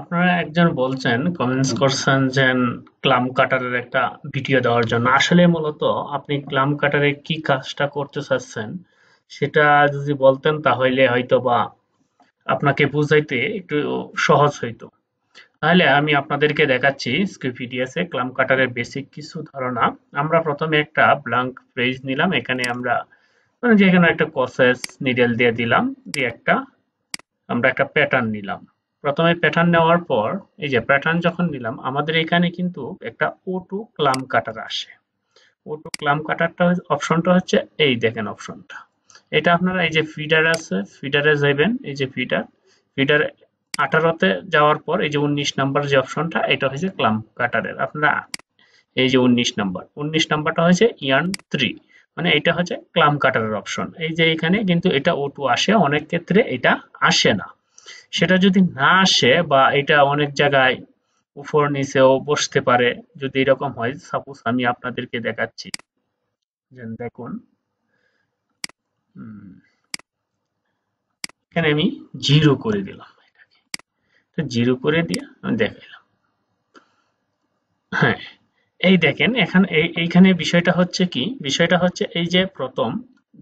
আপনারা একজন বলছেন কমেন্টস করছেন যে ক্লাম কাটারের একটা ভিডিও দেওয়ার জন্য আসলে মূলত আপনি ক্লাম কাটারে কি কাজটা করতে চাচ্ছেন সেটা যদি বলতেন তাহলে হয়তো বা আপনাকে বুঝাইতে একটু সহজ হইতো তাহলে আমি আপনাদেরকে দেখাচ্ছি স্কুইপিডিয়াসে ক্লাম কাটারের বেসিক কিছু ধারণা আমরা প্রথমে একটা ব্লাঙ্ক পেজ নিলাম এখানে আমরা মানে যেখানে একটা কসেস নিডেল দিয়ে দিলাম দিয়ে একটা আমরা একটা প্যাটার্ন নিলাম প্রথমে প্যাটার্ন নেওয়ার পর এই যে প্যাটার্ন যখন নিলাম আমাদের এখানে কিন্তু একটা ও টু ক্লাম কাটার আসে ও টু ক্লাম কাটারটা অপশনটা হচ্ছে এই দেখেন অপশনটা এটা আপনারা এই যে ফিডার আছে ফিডারে যাবেন এই যে ফিডার ফিডার আঠারোতে যাওয়ার পর এই যে উনিশ নাম্বার যে অপশনটা এটা হয়েছে ক্লাম কাটারের আপনারা এই যে উনিশ নাম্বার উনিশ নাম্বারটা হয়েছে ইয়ান থ্রি মানে এটা হচ্ছে ক্লাম কাটারের অপশন এই যে এখানে কিন্তু এটা ও টু আসে অনেক ক্ষেত্রে এটা আসে না সেটা যদি না আসে বা এটা অনেক জায়গায় উপর নিচেও বসতে পারে যদি এরকম হয় সাপোজ আমি আপনাদেরকে দেখাচ্ছি দেখুন এখানে আমি জিরো করে দিলাম এটাকে তো জিরো করে দিয়ে আমি দেখাইলাম হ্যাঁ এই দেখেন এখানে এইখানে বিষয়টা হচ্ছে কি বিষয়টা হচ্ছে এই যে প্রথম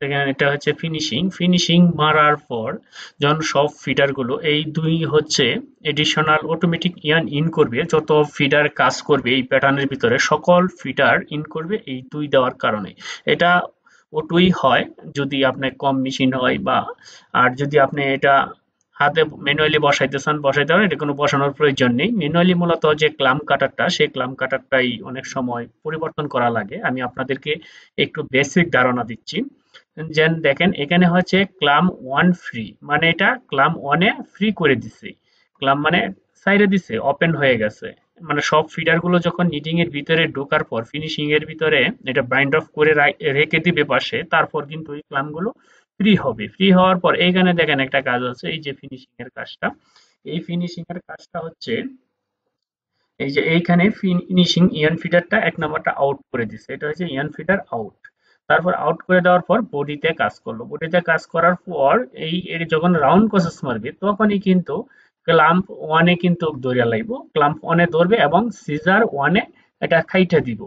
দেখেন এটা হচ্ছে ফিনিশিং ফিনিশিং মারার পর যখন সব ফিডারগুলো এই দুই হচ্ছে এডিশনাল অটোমেটিক ইয়ান ইন করবে যত ফিডার কাজ করবে এই প্যাটার্নের ভিতরে সকল ফিডার ইন করবে এই দুই দেওয়ার কারণে এটা ওটুই হয় যদি আপনি কম মেশিন হয় বা আর যদি আপনি এটা হাতে ম্যানুয়ালি বসাইতে চান বসাইতে পারেন এটা কোনো বসানোর প্রয়োজন নেই ম্যানুয়ালি মূলত যে ক্লাম কাটারটা সেই ক্লাম কাটারটাই অনেক সময় পরিবর্তন করা লাগে আমি আপনাদেরকে একটু বেসিক ধারণা দিচ্ছি যেন দেখেন এখানে হচ্ছে ক্লাম ওয়ান ফ্রি মানে এটা ক্লাম ওয়ানে ফ্রি করে দিছে ক্লাম মানে সাইডে দিছে ওপেন হয়ে গেছে মানে সব ফিডারগুলো যখন নিটিং এর ভিতরে ঢোকার পর ফিনিশিং এর ভিতরে এটা বাইন্ড অফ করে রেখে দিবে পাশে তারপর কিন্তু এই ক্লামগুলো ফ্রি হবে ফ্রি হওয়ার পর এইখানে দেখেন একটা কাজ আছে এই যে ফিনিশিং এর কাজটা এই ফিনিশিং এর কাজটা হচ্ছে এই যে এইখানে ফিনিশিং ইয়ান ফিডারটা এক নাম্বারটা আউট করে দিছে এটা হচ্ছে ইয়ান ফিডার আউট তারপর আউট করে দেওয়ার পর বডিতে কাজ করলো বডিতে কাজ করার পর এই এর যখন রাউন্ড কোসেস মারবে তখনই কিন্তু ক্লাম্প ওয়ানে কিন্তু দৌড়া লাগবো ক্লাম্প ওয়ানে দৌড়বে এবং সিজার ওয়ানে এটা খাইতে দিব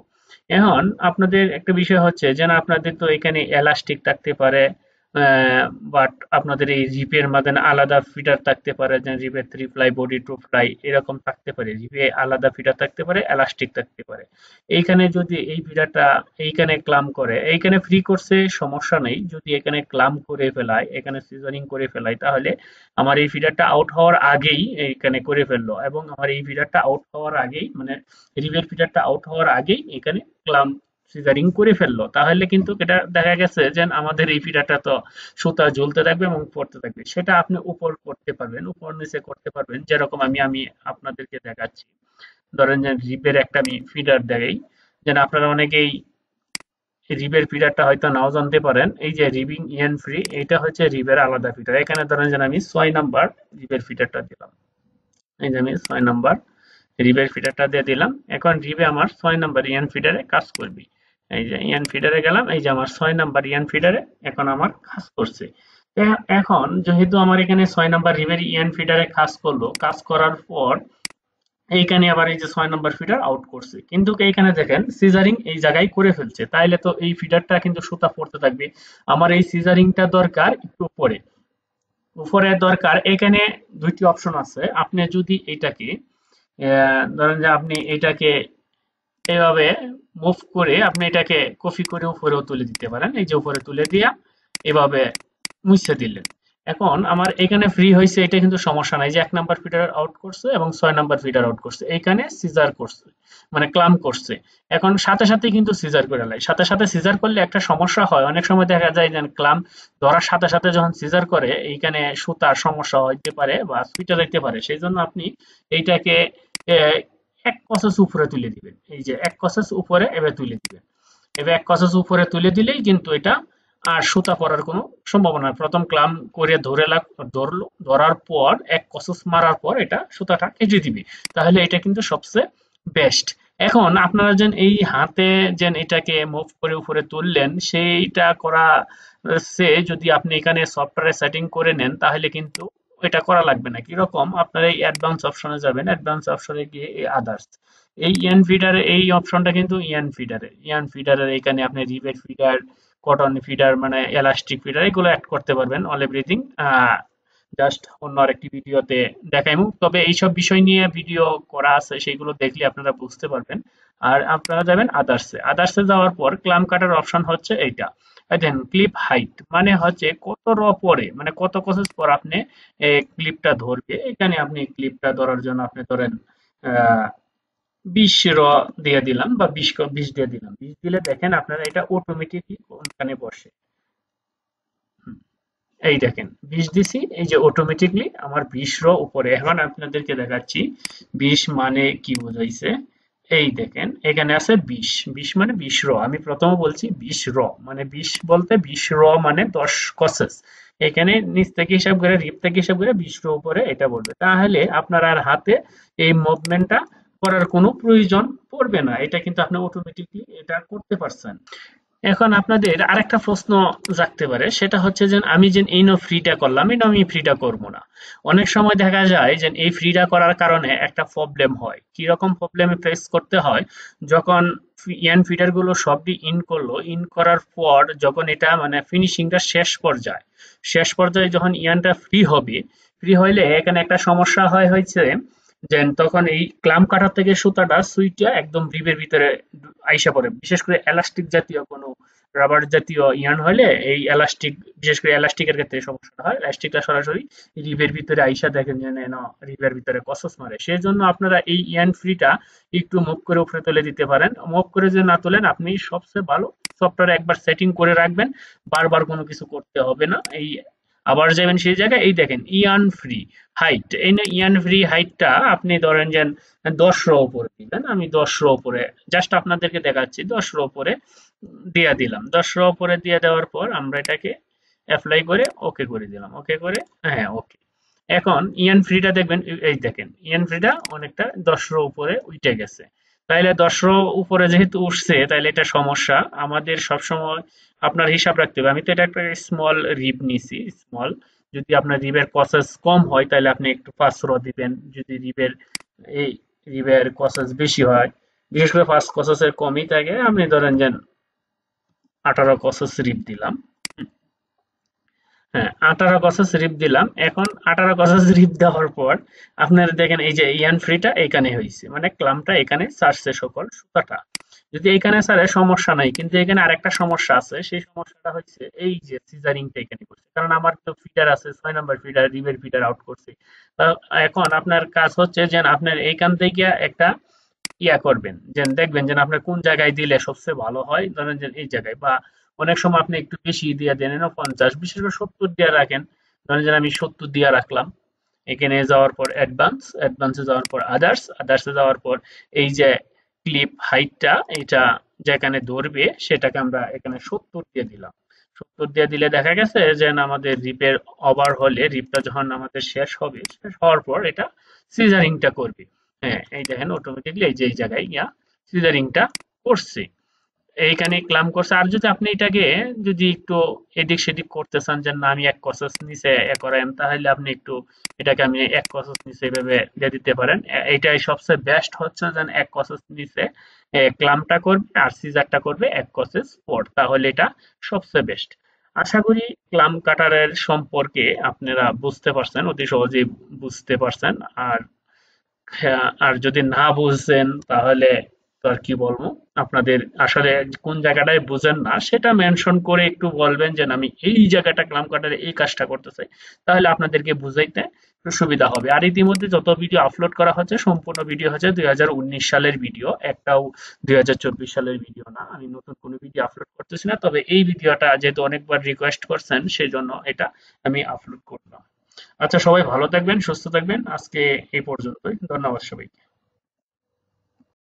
এখন আপনাদের একটা বিষয় হচ্ছে যেন আপনাদের তো এখানে এলাস্টিক থাকতে পারে বাট আপনাদের এই জিপের মাধ্যমে আলাদা ফিটার থাকতে পারে যেমন জিপের three ply body two ply এরকম থাকতে পারে জিপে আলাদা ফিটার থাকতে পারে এলাস্টিক থাকতে পারে এইখানে যদি এই ফিটারটা এইখানে ক্লাম করে এইখানে ফ্রি করছে সমস্যা নেই যদি এখানে ক্লাম করে ফেলায় এখানে সিজনিং করে ফেলায় তাহলে আমার এই ফিটারটা আউট হওয়ার আগেই এখানে করে ফেললো এবং আমার এই ফিটারটা আউট হওয়ার আগেই মানে রিভের ফিটারটা আউট হওয়ার আগেই এখানে ক্লাম সিজারিং করে ফেললো তাহলে কিন্তু এটা দেখা গেছে যে আমাদের এই ফিডাটা তো সুতা জ্বলতে থাকবে এবং পড়তে থাকবে সেটা আপনি উপর করতে পারবেন উপর নিচে করতে পারবেন যেরকম আমি আমি আপনাদেরকে দেখাচ্ছি ধরেন যে রিপের একটা আমি ফিডার দেখাই যেন আপনারা অনেকেই রিবের ফিডারটা হয়তো নাও জানতে পারেন এই যে রিবিং ইয়ান ফ্রি এটা হচ্ছে রিবের আলাদা ফিডার এখানে ধরেন যে আমি ছয় নাম্বার রিবের ফিডারটা দিলাম এই যে আমি ছয় নাম্বার রিবের ফিডারটা দিয়ে দিলাম এখন রিবে আমার ছয় নাম্বার ইয়ান ফিডারে কাজ করবে এই যে ইয়ান ফিডারে গেলাম এই যে আমার ছয় নাম্বার ইয়ান ফিডারে এখন আমার কাজ করছে এখন যেহেতু আমার এখানে ছয় নাম্বার রিভের ইয়ান ফিডারে কাজ করলো কাজ করার পর এইখানে আবার এই যে ছয় নম্বর ফিডার আউট করছে কিন্তু এইখানে দেখেন সিজারিং এই জায়গায় করে ফেলছে তাইলে তো এই ফিডারটা কিন্তু সুতা পড়তে থাকবে আমার এই সিজারিংটা দরকার একটু উপরে উপরে দরকার এখানে দুইটি অপশন আছে আপনি যদি এটাকে ধরেন যে আপনি এটাকে এভাবে মুভ করে আপনি এটাকে কপি করে উপরেও তুলে দিতে পারেন এই যে উপরে তুলে দিয়া এভাবে মুছে দিলেন এখন আমার এখানে ফ্রি হয়েছে এটা কিন্তু সমস্যা নাই যে এক নাম্বার ফিডার আউট করছে এবং ছয় নাম্বার ফিডার আউট করছে এইখানে সিজার করছে মানে ক্লাম করছে এখন সাথে সাথে কিন্তু সিজার করে লাই সাথে সাথে সিজার করলে একটা সমস্যা হয় অনেক সময় দেখা যায় যে ক্লাম ধরার সাথে সাথে যখন সিজার করে এইখানে সুতার সমস্যা হইতে পারে বা সুইটা যাইতে পারে সেই জন্য আপনি এইটাকে এক কসস উপরে তুলে দিবেন এই যে এক কসস উপরে এবার তুলে দিবেন এবার এক কসস উপরে তুলে দিলেই কিন্তু এটা আর সুতা পরার কোনো সম্ভাবনা প্রথম ক্লাম করে ধরে লাগ ধরলো ধরার পর এক কসস মারার পর এটা সুতাটা কেটে দিবে তাহলে এটা কিন্তু সবচেয়ে বেস্ট এখন আপনারা যেন এই হাতে যেন এটাকে মুভ করে উপরে তুললেন সেইটা করা সে যদি আপনি এখানে সফটওয়্যার সেটিং করে নেন তাহলে কিন্তু এটা করা লাগবে না কিরকম আপনার এই অ্যাডভান্স অপশনে যাবেন অ্যাডভান্স অপশনে গিয়ে এই আদার্স এই ইয়ান ফিডারে এই অপশনটা কিন্তু ইয়ান ফিডারে ইয়ান ফিডারের এখানে আপনি রিবেট ফিডার কটন ফিডার মানে এলাস্টিক ফিডার এগুলো অ্যাড করতে পারবেন অল এভরিথিং জাস্ট অন্য আরেকটি ভিডিওতে দেখাইম তবে এইসব বিষয় নিয়ে ভিডিও করা আছে সেইগুলো দেখলে আপনারা বুঝতে পারবেন আর আপনারা যাবেন আদার্সে আদার্সে যাওয়ার পর ক্লাম কাটার অপশন হচ্ছে এইটা দেন ক্লিপ হাইট মানে হচ্ছে কত র পরে মানে কত কসেস পর আপনি ক্লিপটা ধরবে এখানে আপনি ক্লিপটা ধরার জন্য আপনি ধরেন বিশ র দিয়ে দিলাম বা বিশ বিশ দিয়ে দিলাম বিশ দিলে দেখেন আপনারা এটা অটোমেটিকলি ওখানে বসে এই দেখেন বিশ দিছি এই যে অটোমেটিকলি আমার বিশ র উপরে এখন আপনাদেরকে দেখাচ্ছি বিশ মানে কি বোঝাইছে এই দেখেন এখানে আছে বিশ বিশ মানে বিশ র আমি প্রথমে বলছি বিশ র মানে বিশ বলতে বিশ র মানে দশ কসেস এখানে নিচ থেকে হিসাব করে রিপ থেকে হিসাব করে বিশ র উপরে এটা বলবে তাহলে আপনার আর হাতে এই মুভমেন্টটা করার কোনো প্রয়োজন পড়বে না এটা কিন্তু আপনি অটোমেটিকলি এটা করতে পারছেন এখন আপনাদের আরেকটা প্রশ্ন জাগতে পারে সেটা হচ্ছে যে আমি যে এই নো ফ্রিটা করলাম এটা আমি ফ্রিটা করব না অনেক সময় দেখা যায় যে এই ফ্রিটা করার কারণে একটা প্রবলেম হয় কি রকম প্রবলেম ফেস করতে হয় যখন ইয়ান ফিডার গুলো সবটি ইন করলো ইন করার পর যখন এটা মানে ফিনিশিংটা শেষ পর্যায়ে শেষ পর্যায়ে যখন ইয়ানটা ফ্রি হবে ফ্রি হইলে এখানে একটা সমস্যা হয় হয়েছে যেন তখন এই ক্লাম কাটার থেকে সুতাটা সুইটা একদম রিবের ভিতরে আইসা পড়ে বিশেষ করে এলাস্টিক জাতীয় কোনো রাবার জাতীয় ইয়ান হলে এই এলাস্টিক বিশেষ করে এলাস্টিকের ক্ষেত্রে সমস্যাটা হয় এলাস্টিকটা সরাসরি রিভের ভিতরে আইসা দেখেন যে না রিভের ভিতরে কসস মারে সেই জন্য আপনারা এই ইয়ান ফ্রিটা একটু মুভ করে উপরে তুলে দিতে পারেন মুভ করে যে না তোলেন আপনি সবচেয়ে ভালো সফটওয়্যার একবার সেটিং করে রাখবেন বারবার কোনো কিছু করতে হবে না এই আবার যাবেন সেই জায়গায় এই দেখেন ইয়ান ফ্রি হাইট এই না ইয়ান ফ্রি হাইটটা আপনি ধরেন যে দশ রো উপরে দিবেন আমি দশ রো উপরে জাস্ট আপনাদেরকে দেখাচ্ছি দশ রো উপরে দিয়ে দিলাম দশ রো উপরে দিয়ে দেওয়ার পর আমরা এটাকে অ্যাপ্লাই করে ওকে করে দিলাম ওকে করে হ্যাঁ ওকে এখন ইয়ান ফ্রিটা দেখবেন এই দেখেন ইয়ান ফ্রিটা অনেকটা দশ রো উপরে উঠে গেছে তাইলে দশর উপরে যেহেতু উঠছে তাইলে এটা সমস্যা আমাদের সবসময় আপনার হিসাব রাখতে হবে আমি তো এটা একটা স্মল রিপ নিছি স্মল যদি আপনার রিবের কসেস কম হয় তাহলে আপনি একটু পাঁচশো দিবেন যদি রিবের এই রিবের কসেস বেশি হয় বিশেষ করে ফার্স্ট কসেসের কমই থাকে আপনি ধরেন যে আঠারো কসেস রিপ দিলাম হ্যাঁ আটারা কসাস রিপ দিলাম এখন আটারা কসাস রিপ দেওয়ার পর আপনার দেখেন এই যে ইয়ান ফ্রিটা এখানে হয়েছে মানে ক্লামটা এখানে সারছে সকল সুতাটা যদি এখানে স্যার সমস্যা নাই কিন্তু এখানে আরেকটা সমস্যা আছে সেই সমস্যাটা হচ্ছে এই যে সিজারিংটা এখানে করছে কারণ আমার তো ফিডার আছে ছয় নম্বর ফিডার রিবের ফিডার আউট করছে এখন আপনার কাজ হচ্ছে যে আপনার এইখান থেকে একটা ইয়া করবেন যে দেখবেন যে আপনার কোন জায়গায় দিলে সবচেয়ে ভালো হয় ধরেন যে এই জায়গায় বা অনেক সময় আপনি একটু বেশি দিয়ে দেন পঞ্চাশ বিশেষ করে সত্তর দিয়ে রাখেন ধরেন যেন আমি সত্তর দিয়ে রাখলাম এখানে যাওয়ার পর অ্যাডভান্স অ্যাডভান্সে যাওয়ার পর আদার্স আদার্সে যাওয়ার পর এই যে ক্লিপ হাইটটা এটা যেখানে ধরবে সেটাকে আমরা এখানে সত্তর দিয়ে দিলাম সত্তর দিয়ে দিলে দেখা গেছে যে আমাদের রিপের ওভার হলে রিপটা যখন আমাদের শেষ হবে শেষ হওয়ার পর এটা সিজারিংটা করবে হ্যাঁ এই দেখেন অটোমেটিকলি এই যে এই জায়গায় ইয়া সিজারিংটা করছে এইখানে ক্লাম করছে আর যদি আপনি এটাকে যদি একটু এদিক সেদিক করতে চান যে না আমি এক কসস নিচে এ করেন তাহলে আপনি একটু এটাকে আমি এক কসস নিচে এভাবে দিয়ে দিতে পারেন এটাই সবচেয়ে বেস্ট হচ্ছে যেন এক কসস নিচে ক্লামটা করবে আর সিজারটা করবে এক কসেস পর তাহলে এটা সবচেয়ে বেস্ট আশা করি ক্লাম কাটারের সম্পর্কে আপনারা বুঝতে পারছেন অতি সহজেই বুঝতে পারছেন আর হ্যাঁ, আর যদি না বুঝছেন তাহলে আর কি বলবো আপনাদের আসলে কোন জায়গাটায় বুঝেন না সেটা মেনশন করে একটু বলবেন যে আমি এই জায়গাটা ক্লাম কাটারে এই কাজটা করতে চাই তাহলে আপনাদেরকে বুঝাইতে সুবিধা হবে আর ইতিমধ্যে যত ভিডিও আপলোড করা হচ্ছে সম্পূর্ণ ভিডিও হচ্ছে দুই সালের ভিডিও একটাও দুই সালের ভিডিও না আমি নতুন কোনো ভিডিও আপলোড করতেছি না তবে এই ভিডিওটা যেহেতু অনেকবার রিকোয়েস্ট করছেন সেই জন্য এটা আমি আপলোড করলাম আচ্ছা সবাই ভালো থাকবেন সুস্থ থাকবেন আজকে এই পর্যন্তই ধন্যবাদ সবাইকে